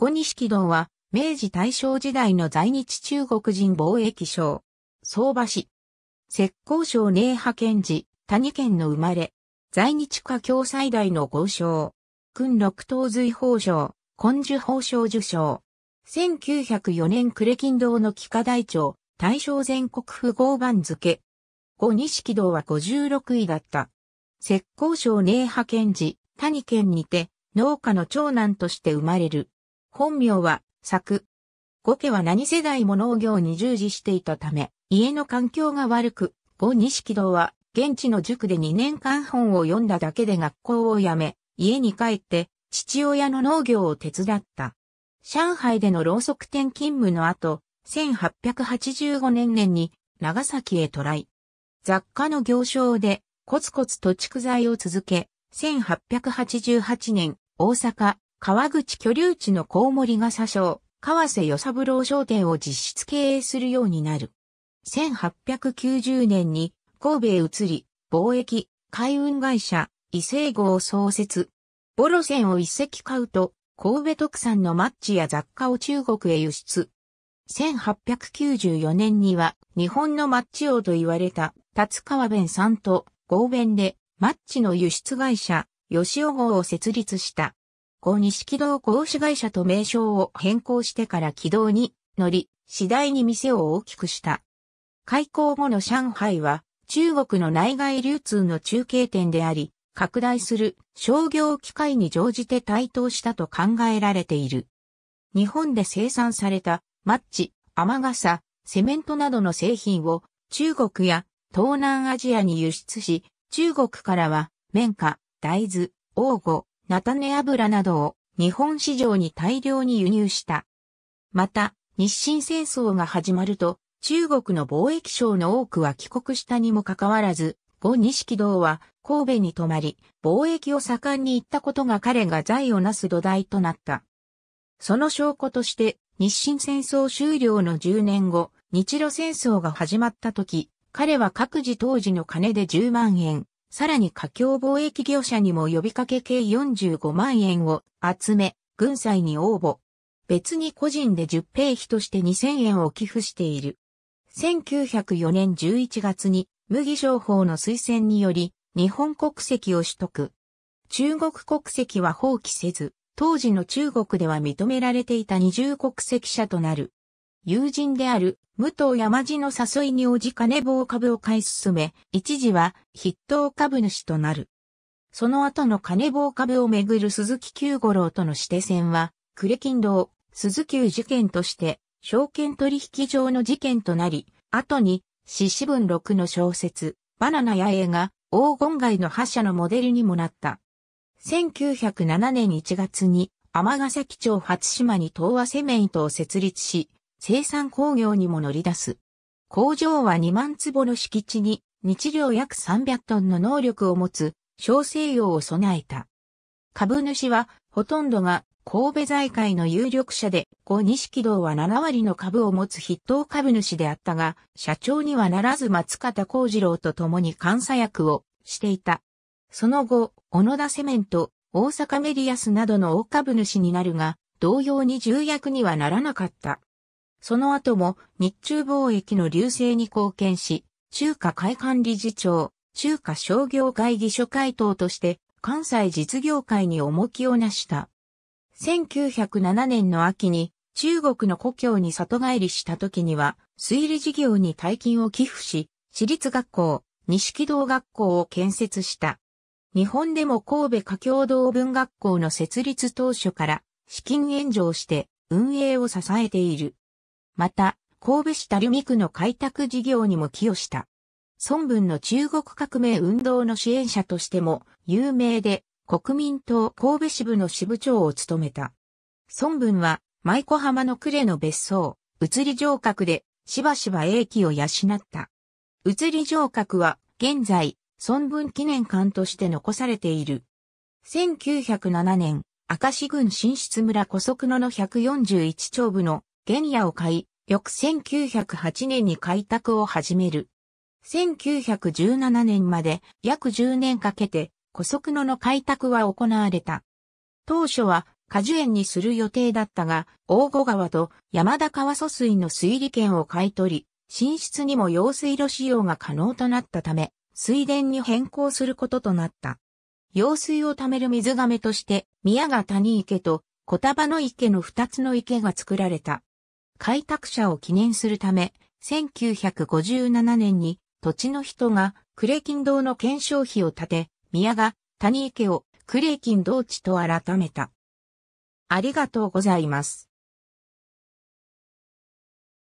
五錦堂は、明治大正時代の在日中国人貿易商。相場氏。石膏省寧波県寺、谷県の生まれ。在日華共最大の豪商。訓六等随法賞、根樹法賞受賞。1904年呉金堂の幾下大長、大正全国富豪番付。五錦堂は56位だった。石膏省寧波県寺、谷県にて、農家の長男として生まれる。本名は、作。後家は何世代も農業に従事していたため、家の環境が悪く、後錦堂は、現地の塾で2年間本を読んだだけで学校を辞め、家に帰って、父親の農業を手伝った。上海でのろうそく店勤務の後、1885年年に長崎へ渡来。雑貨の行商でコツコツと蓄財を続け、1888年大阪川口居留地のコウモリが詐称、川瀬与三郎商店を実質経営するようになる。1890年に神戸へ移り、貿易、海運会社、伊勢号を創設。ボロ船を一隻買うと、神戸特産のマッチや雑貨を中国へ輸出。1894年には日本のマッチ王と言われた達川弁さんと合弁でマッチの輸出会社、吉尾号を設立した。後に式道工子会社と名称を変更してから軌道に乗り、次第に店を大きくした。開港後の上海は中国の内外流通の中継点であり、拡大する商業機会に乗じて台頭したと考えられている。日本で生産されたマッチ、雨傘、セメントなどの製品を中国や東南アジアに輸出し、中国からは綿花、大豆、黄金、菜種油などを日本市場に大量に輸入した。また、日清戦争が始まると、中国の貿易商の多くは帰国したにもかかわらず、後錦堂は神戸に泊まり、貿易を盛んに行ったことが彼が財をなす土台となった。その証拠として、日清戦争終了の10年後、日露戦争が始まった時、彼は各自当時の金で10万円、さらに華僑貿易業者にも呼びかけ計45万円を集め、軍祭に応募。別に個人で10ペ費として2000円を寄付している。1904年11月に麦商法の推薦により日本国籍を取得。中国国籍は放棄せず、当時の中国では認められていた二重国籍者となる。友人である武藤山地の誘いに応じ金棒株を買い進め、一時は筆頭株主となる。その後の金棒株をめぐる鈴木九五郎との指定戦は、呉金堂、鈴木事件として、証券取引上の事件となり、後に、四四分六の小説、バナナや映画、黄金街の覇者のモデルにもなった。1907年1月に、天ヶ崎町初島に東和セメントを設立し、生産工業にも乗り出す。工場は2万坪の敷地に日量約300トンの能力を持つ小西洋を備えた。株主はほとんどが神戸財界の有力者で、後式堂は7割の株を持つ筆頭株主であったが、社長にはならず松方幸次郎と共に監査役をしていた。その後、小野田セメント、大阪メディアスなどの大株主になるが、同様に重役にはならなかった。その後も日中貿易の流星に貢献し、中華会館理事長、中華商業会議所会頭として関西実業界に重きをなした。1907年の秋に中国の故郷に里帰りした時には推理事業に大金を寄付し、私立学校、西道学校を建設した。日本でも神戸華郷道文学校の設立当初から資金援助をして運営を支えている。また、神戸市垂美区の開拓事業にも寄与した。孫文の中国革命運動の支援者としても有名で、国民党神戸支部の支部長を務めた。孫文は、舞子浜の呉の別荘、移り城郭で、しばしば英気を養った。移り城郭は、現在、孫文記念館として残されている。1907年、明石郡新室村古速野の141丁部の原野を買い、翌1908年に開拓を始める。1917年まで約10年かけて古速野の開拓は行われた。当初は果樹園にする予定だったが、大後川と山田川疎水の水利権を買い取り、寝室にも用水路使用が可能となったため、水田に変更することとなった。用水を貯める水亀として、宮ヶ谷池と小束の池の二つの池が作られた。開拓者を記念するため、1957年に土地の人が呉金堂の検証費を建て、宮が谷池を呉金堂地と改めた。ありがとうございます。